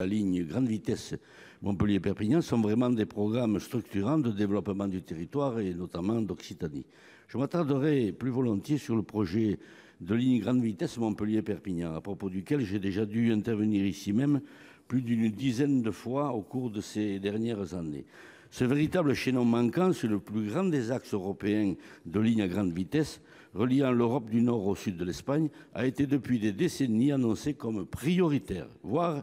La ligne grande vitesse Montpellier-Perpignan sont vraiment des programmes structurants de développement du territoire et notamment d'Occitanie. Je m'attarderai plus volontiers sur le projet de ligne grande vitesse Montpellier-Perpignan, à propos duquel j'ai déjà dû intervenir ici même plus d'une dizaine de fois au cours de ces dernières années. Ce véritable chaînon manquant, sur le plus grand des axes européens de ligne à grande vitesse, reliant l'Europe du Nord au sud de l'Espagne, a été depuis des décennies annoncé comme prioritaire, voire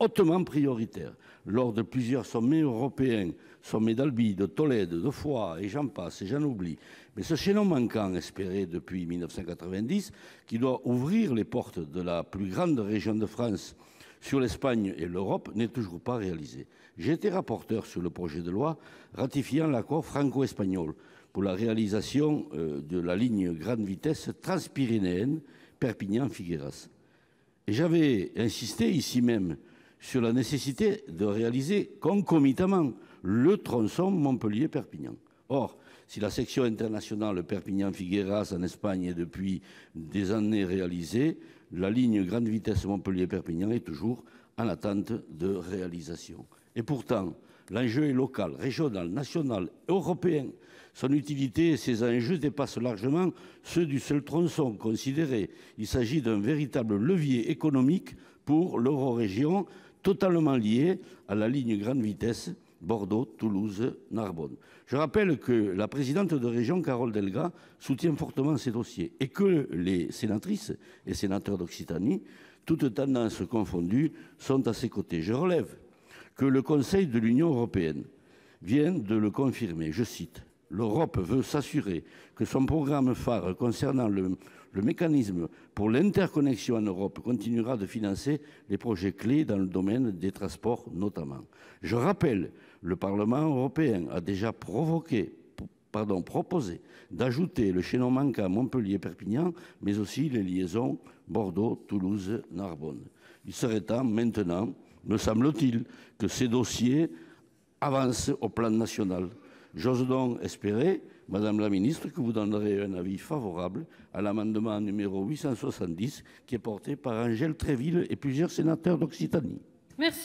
hautement prioritaire. Lors de plusieurs sommets européens, sommets d'Albi, de Tolède, de Foix, et j'en passe, et j'en oublie. Mais ce chaînon manquant, espéré depuis 1990, qui doit ouvrir les portes de la plus grande région de France sur l'Espagne et l'Europe, n'est toujours pas réalisé. J'ai été rapporteur sur le projet de loi ratifiant l'accord franco-espagnol pour la réalisation euh, de la ligne grande vitesse transpyrénéenne Perpignan-Figueras. Et j'avais insisté ici même sur la nécessité de réaliser concomitamment le tronçon Montpellier-Perpignan. Or, si la section internationale Perpignan-Figueras en Espagne est depuis des années réalisée, la ligne grande vitesse Montpellier-Perpignan est toujours en attente de réalisation. Et pourtant, l'enjeu est local, régional, national, européen. Son utilité et ses enjeux dépassent largement ceux du seul tronçon considéré. Il s'agit d'un véritable levier économique pour l'eurorégion, totalement lié à la ligne grande vitesse Bordeaux, Toulouse, Narbonne. Je rappelle que la présidente de région, Carole Delga, soutient fortement ces dossiers et que les sénatrices et sénateurs d'Occitanie toutes tendances confondues, sont à ses côtés. Je relève que le Conseil de l'Union européenne vient de le confirmer. Je cite L'Europe veut s'assurer que son programme phare concernant le, mécanisme pour l'interconnexion en Europe continuera de financer les projets clés dans le domaine des transports notamment. Je rappelle, le Parlement européen a déjà provoqué Proposer proposé d'ajouter le chaînon manquant Montpellier-Perpignan, mais aussi les liaisons Bordeaux-Toulouse-Narbonne. Il serait temps maintenant, me semble-t-il, que ces dossiers avancent au plan national. J'ose donc espérer, Madame la Ministre, que vous donnerez un avis favorable à l'amendement numéro 870 qui est porté par Angèle Tréville et plusieurs sénateurs d'Occitanie. Merci.